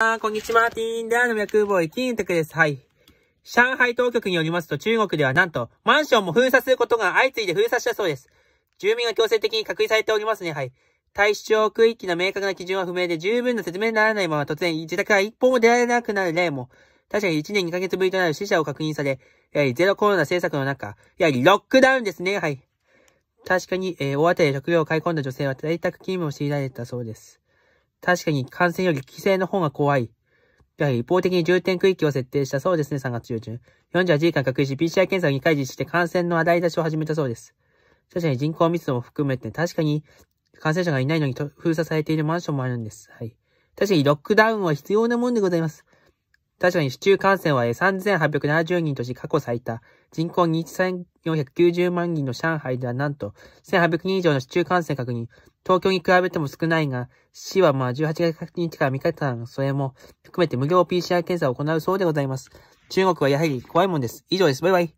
あこんにちは、ティーン。ダーの、脈ボーイ、ン金クです。はい。上海当局によりますと、中国ではなんと、マンションも封鎖することが相次いで封鎖したそうです。住民が強制的に隔離されておりますね。はい。対象区域の明確な基準は不明で、十分な説明にならないまま突然、自宅から一歩も出られなくなる例も、確かに1年2ヶ月ぶりとなる死者を確認され、やはりゼロコロナ政策の中、やはりロックダウンですね。はい。確かに、えー、大当たりで食料を買い込んだ女性は在宅勤務を強いられたそうです。確かに感染より規制の方が怖い。やはり一方的に重点区域を設定したそうですね、3月中旬。48時間隔離し、PCR 検査を2回実施して感染の洗い出しを始めたそうです。確かに人口密度も含めて、確かに感染者がいないのに封鎖されているマンションもあるんです。はい。確かにロックダウンは必要なもんでございます。確かに市中感染は3870人とし過去最多。人口2490万人の上海ではなんと1800人以上の市中感染確認。東京に比べても少ないが、市はまあ18月1日から3日間、それも含めて無料 PCR 検査を行うそうでございます。中国はやはり怖いもんです。以上です。バイバイ。